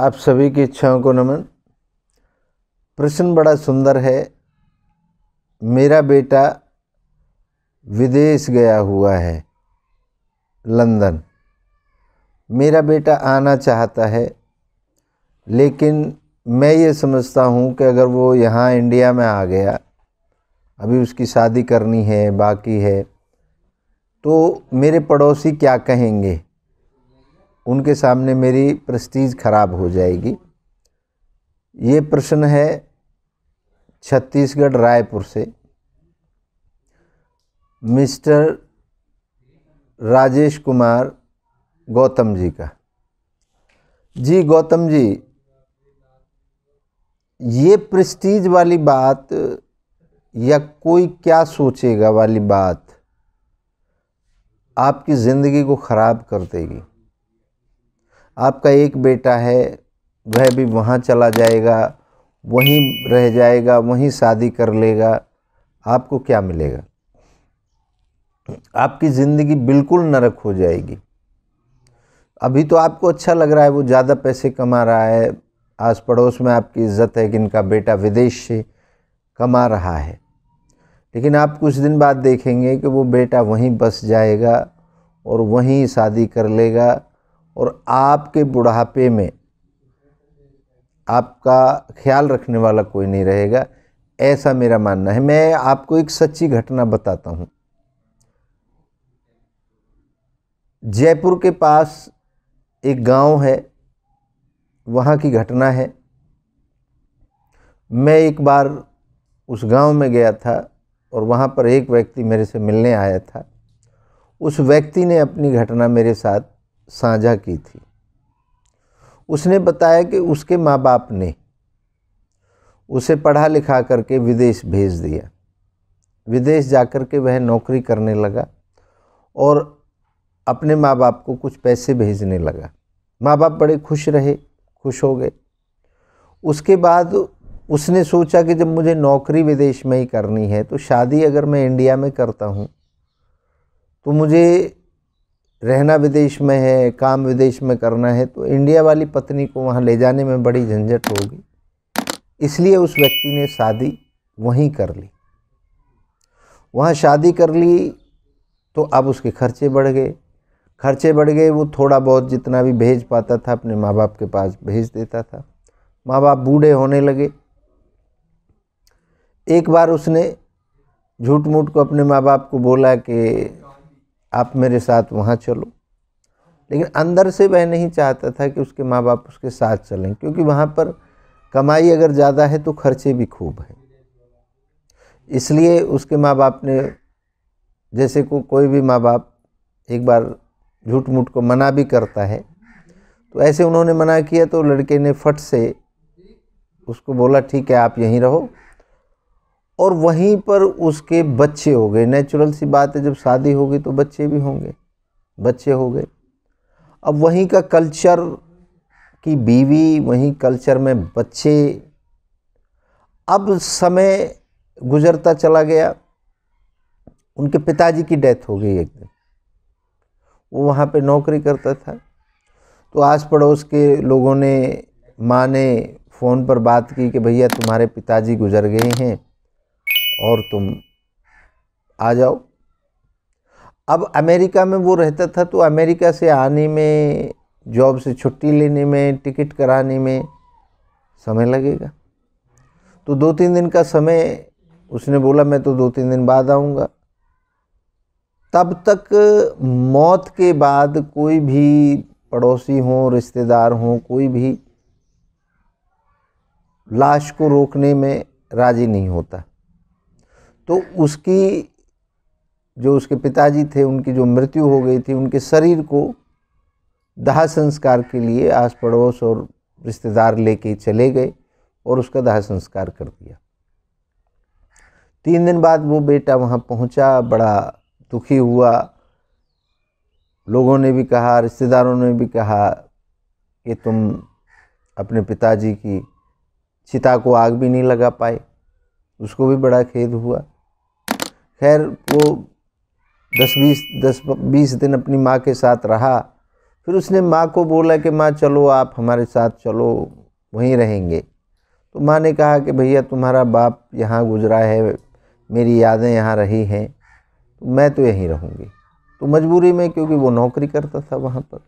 आप सभी की इच्छाओं को नमन प्रश्न बड़ा सुंदर है मेरा बेटा विदेश गया हुआ है लंदन मेरा बेटा आना चाहता है लेकिन मैं ये समझता हूँ कि अगर वो यहाँ इंडिया में आ गया अभी उसकी शादी करनी है बाकी है तो मेरे पड़ोसी क्या कहेंगे उनके सामने मेरी प्रस्तीज खराब हो जाएगी ये प्रश्न है छत्तीसगढ़ रायपुर से मिस्टर राजेश कुमार गौतम जी का जी गौतम जी ये प्रेस्टीज वाली बात या कोई क्या सोचेगा वाली बात आपकी ज़िंदगी को ख़राब कर देगी आपका एक बेटा है वह भी वहाँ चला जाएगा वहीं रह जाएगा वहीं शादी कर लेगा आपको क्या मिलेगा आपकी ज़िंदगी बिल्कुल नरक हो जाएगी अभी तो आपको अच्छा लग रहा है वो ज़्यादा पैसे कमा रहा है आस पड़ोस में आपकी इज्जत है कि इनका बेटा विदेश से कमा रहा है लेकिन आप कुछ दिन बाद देखेंगे कि वो बेटा वहीं बस जाएगा और वहीं शादी कर लेगा और आपके बुढ़ापे में आपका ख्याल रखने वाला कोई नहीं रहेगा ऐसा मेरा मानना है मैं आपको एक सच्ची घटना बताता हूँ जयपुर के पास एक गांव है वहाँ की घटना है मैं एक बार उस गांव में गया था और वहाँ पर एक व्यक्ति मेरे से मिलने आया था उस व्यक्ति ने अपनी घटना मेरे साथ साझा की थी उसने बताया कि उसके माँ बाप ने उसे पढ़ा लिखा करके विदेश भेज दिया विदेश जाकर के वह नौकरी करने लगा और अपने माँ बाप को कुछ पैसे भेजने लगा माँ बाप बड़े खुश रहे खुश हो गए उसके बाद उसने सोचा कि जब मुझे नौकरी विदेश में ही करनी है तो शादी अगर मैं इंडिया में करता हूँ तो मुझे रहना विदेश में है काम विदेश में करना है तो इंडिया वाली पत्नी को वहाँ ले जाने में बड़ी झंझट होगी इसलिए उस व्यक्ति ने शादी वहीं कर ली वहाँ शादी कर ली तो अब उसके खर्चे बढ़ गए खर्चे बढ़ गए वो थोड़ा बहुत जितना भी भेज पाता था अपने माँ बाप के पास भेज देता था माँ बाप बूढ़े होने लगे एक बार उसने झूठ मूठ को अपने माँ बाप को बोला कि आप मेरे साथ वहाँ चलो लेकिन अंदर से वह नहीं चाहता था कि उसके माँ बाप उसके साथ चलें क्योंकि वहाँ पर कमाई अगर ज़्यादा है तो खर्चे भी खूब हैं इसलिए उसके माँ बाप ने जैसे को कोई भी माँ बाप एक बार झूठ मूठ को मना भी करता है तो ऐसे उन्होंने मना किया तो लड़के ने फट से उसको बोला ठीक है आप यहीं रहो और वहीं पर उसके बच्चे हो गए नेचुरल सी बात है जब शादी होगी तो बच्चे भी होंगे बच्चे हो गए अब वहीं का कल्चर की बीवी वहीं कल्चर में बच्चे अब समय गुजरता चला गया उनके पिताजी की डेथ हो गई एक दिन वो वहाँ पे नौकरी करता था तो आस पड़ोस के लोगों ने माँ ने फ़ोन पर बात की कि भैया तुम्हारे पिताजी गुजर गए हैं और तुम आ जाओ अब अमेरिका में वो रहता था तो अमेरिका से आने में जॉब से छुट्टी लेने में टिकट कराने में समय लगेगा तो दो तीन दिन का समय उसने बोला मैं तो दो तीन दिन बाद आऊँगा तब तक मौत के बाद कोई भी पड़ोसी हों रिश्तेदार हों कोई भी लाश को रोकने में राज़ी नहीं होता तो उसकी जो उसके पिताजी थे उनकी जो मृत्यु हो गई थी उनके शरीर को दाह संस्कार के लिए आस पड़ोस और रिश्तेदार लेके चले गए और उसका दाह संस्कार कर दिया तीन दिन बाद वो बेटा वहाँ पहुँचा बड़ा दुखी हुआ लोगों ने भी कहा रिश्तेदारों ने भी कहा कि तुम अपने पिताजी की चिता को आग भी नहीं लगा पाए उसको भी बड़ा खेद हुआ खैर वो दस बीस दस बीस दिन अपनी माँ के साथ रहा फिर उसने माँ को बोला कि माँ चलो आप हमारे साथ चलो वहीं रहेंगे तो माँ ने कहा कि भैया तुम्हारा बाप यहाँ गुजरा है मेरी यादें यहाँ रही हैं तो मैं तो यहीं रहूँगी तो मजबूरी में क्योंकि वो नौकरी करता था वहाँ पर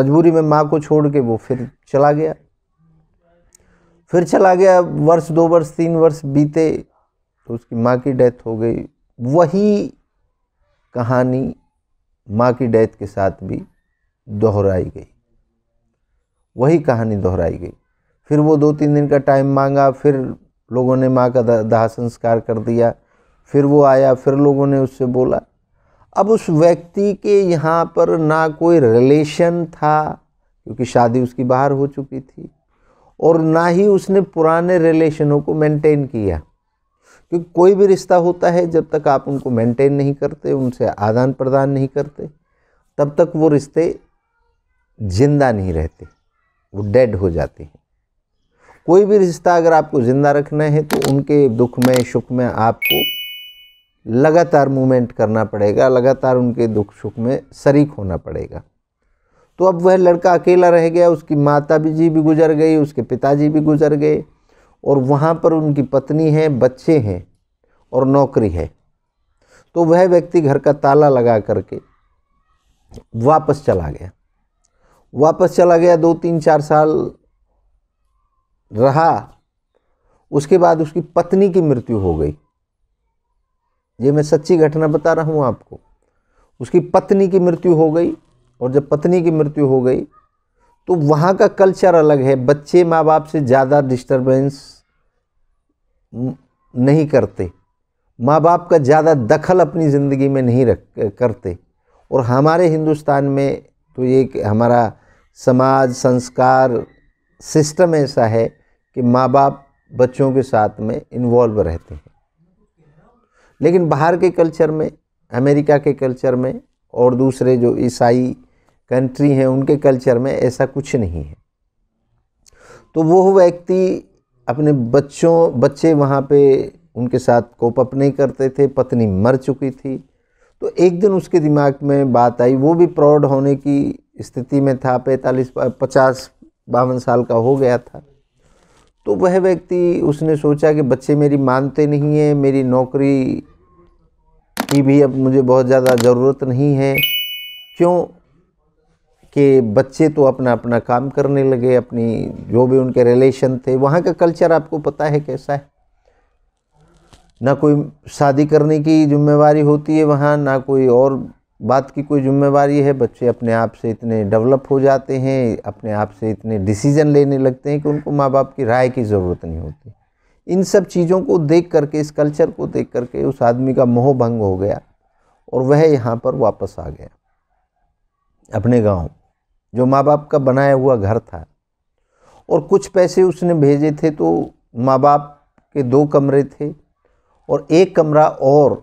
मजबूरी में माँ को छोड़ के वो फिर चला गया फिर चला गया वर्ष दो वर्ष तीन वर्ष बीते तो उसकी माँ की डेथ हो गई वही कहानी माँ की डेथ के साथ भी दोहराई गई वही कहानी दोहराई गई फिर वो दो तीन दिन का टाइम मांगा फिर लोगों ने माँ का दाह संस्कार कर दिया फिर वो आया फिर लोगों ने उससे बोला अब उस व्यक्ति के यहाँ पर ना कोई रिलेशन था क्योंकि शादी उसकी बाहर हो चुकी थी और ना ही उसने पुराने रिलेशनों को मेंटेन किया क्योंकि कोई भी रिश्ता होता है जब तक आप उनको मेंटेन नहीं करते उनसे आदान प्रदान नहीं करते तब तक वो रिश्ते जिंदा नहीं रहते वो डेड हो जाते हैं कोई भी रिश्ता अगर आपको ज़िंदा रखना है तो उनके दुख में सुख में आपको लगातार मूवमेंट करना पड़ेगा लगातार उनके दुख सुख में शरीक होना पड़ेगा तो अब वह लड़का अकेला रह गया उसकी माता भी जी भी गुजर गई उसके पिताजी भी गुजर गए और वहाँ पर उनकी पत्नी है बच्चे हैं और नौकरी है तो वह व्यक्ति घर का ताला लगा करके वापस चला गया वापस चला गया दो तीन चार साल रहा उसके बाद उसकी पत्नी की मृत्यु हो गई ये मैं सच्ची घटना बता रहा हूँ आपको उसकी पत्नी की मृत्यु हो गई और जब पत्नी की मृत्यु हो गई तो वहाँ का कल्चर अलग है बच्चे माँ बाप से ज़्यादा डिस्टरबेंस नहीं करते माँ बाप का ज़्यादा दखल अपनी ज़िंदगी में नहीं रख करते और हमारे हिंदुस्तान में तो ये हमारा समाज संस्कार सिस्टम ऐसा है कि माँ बाप बच्चों के साथ में इन्वॉल्व रहते हैं लेकिन बाहर के कल्चर में अमेरिका के कल्चर में और दूसरे जो ईसाई कंट्री हैं उनके कल्चर में ऐसा कुछ नहीं है तो वो व्यक्ति अपने बच्चों बच्चे वहाँ पे उनके साथ कोप अप नहीं करते थे पत्नी मर चुकी थी तो एक दिन उसके दिमाग में बात आई वो भी प्रौढ़ होने की स्थिति में था पैंतालीस पचास बावन साल का हो गया था तो वह व्यक्ति उसने सोचा कि बच्चे मेरी मानते नहीं हैं मेरी नौकरी की भी अब मुझे बहुत ज़्यादा ज़रूरत नहीं है क्यों कि बच्चे तो अपना अपना काम करने लगे अपनी जो भी उनके रिलेशन थे वहाँ का कल्चर आपको पता है कैसा है ना कोई शादी करने की जिम्मेवारी होती है वहाँ ना कोई और बात की कोई जिम्मेवारी है बच्चे अपने आप से इतने डेवलप हो जाते हैं अपने आप से इतने डिसीजन लेने लगते हैं कि उनको माँ बाप की राय की ज़रूरत नहीं होती इन सब चीज़ों को देख करके इस कल्चर को देख करके उस आदमी का मोह भंग हो गया और वह यहाँ पर वापस आ गया अपने गांव जो माँ बाप का बनाया हुआ घर था और कुछ पैसे उसने भेजे थे तो माँ बाप के दो कमरे थे और एक कमरा और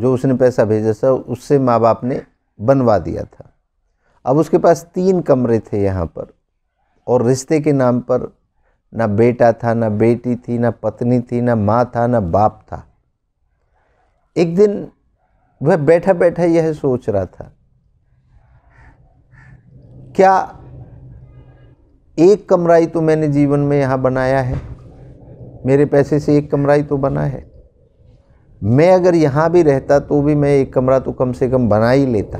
जो उसने पैसा भेजा था उससे माँ बाप ने बनवा दिया था अब उसके पास तीन कमरे थे यहाँ पर और रिश्ते के नाम पर ना बेटा था ना बेटी थी ना पत्नी थी ना माँ था ना बाप था एक दिन वह बैठा बैठा यह सोच रहा था क्या एक कमरा ही तो मैंने जीवन में यहाँ बनाया है मेरे पैसे से एक कमरा ही तो बना है मैं अगर यहाँ भी रहता तो भी मैं एक कमरा तो कम से कम बना ही लेता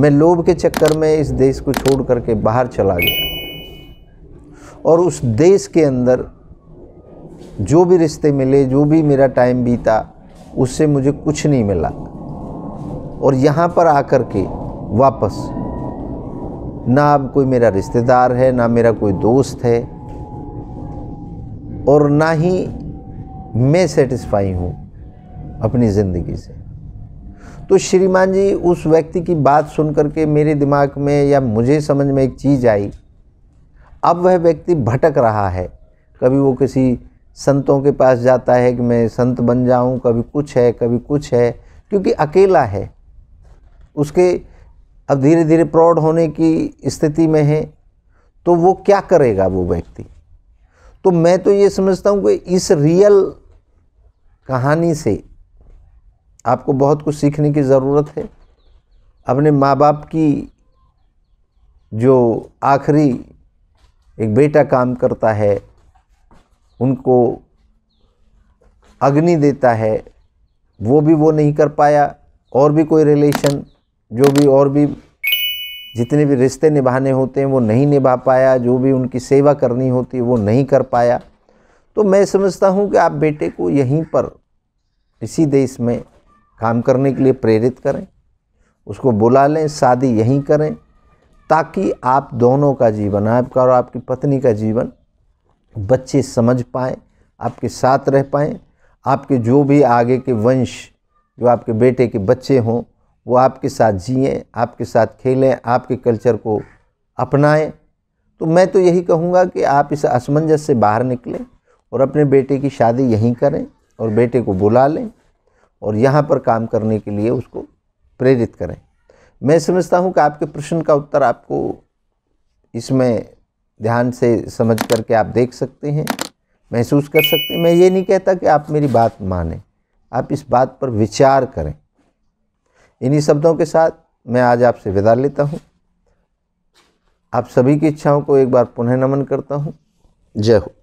मैं लोभ के चक्कर में इस देश को छोड़ करके बाहर चला गया और उस देश के अंदर जो भी रिश्ते मिले जो भी मेरा टाइम बीता उससे मुझे कुछ नहीं मिला और यहाँ पर आकर के वापस ना अब कोई मेरा रिश्तेदार है ना मेरा कोई दोस्त है और ना ही मैं सेटिस्फाई हूँ अपनी ज़िंदगी से तो श्रीमान जी उस व्यक्ति की बात सुन करके मेरे दिमाग में या मुझे समझ में एक चीज़ आई अब वह व्यक्ति भटक रहा है कभी वो किसी संतों के पास जाता है कि मैं संत बन जाऊं कभी कुछ है कभी कुछ है क्योंकि अकेला है उसके अब धीरे धीरे प्रौढ़ होने की स्थिति में है तो वो क्या करेगा वो व्यक्ति तो मैं तो ये समझता हूँ कि इस रियल कहानी से आपको बहुत कुछ सीखने की ज़रूरत है अपने माँ बाप की जो आखिरी एक बेटा काम करता है उनको अग्नि देता है वो भी वो नहीं कर पाया और भी कोई रिलेशन जो भी और भी जितने भी रिश्ते निभाने होते हैं वो नहीं निभा पाया जो भी उनकी सेवा करनी होती है वो नहीं कर पाया तो मैं समझता हूँ कि आप बेटे को यहीं पर इसी देश में काम करने के लिए प्रेरित करें उसको बुला लें शादी यहीं करें ताकि आप दोनों का जीवन आपका और आपकी पत्नी का जीवन बच्चे समझ पाएँ आपके साथ रह पाएँ आपके जो भी आगे के वंश जो आपके बेटे के बच्चे हों वो आपके साथ जिए आपके साथ खेलें आपके कल्चर को अपनाएं तो मैं तो यही कहूँगा कि आप इस असमंजस से बाहर निकलें और अपने बेटे की शादी यहीं करें और बेटे को बुला लें और यहाँ पर काम करने के लिए उसको प्रेरित करें मैं समझता हूँ कि आपके प्रश्न का उत्तर आपको इसमें ध्यान से समझ करके आप देख सकते हैं महसूस कर सकते हैं मैं ये नहीं कहता कि आप मेरी बात माने आप इस बात पर विचार करें इन्हीं शब्दों के साथ मैं आज आपसे विदा लेता हूँ आप सभी की इच्छाओं को एक बार पुनः नमन करता हूँ जय हो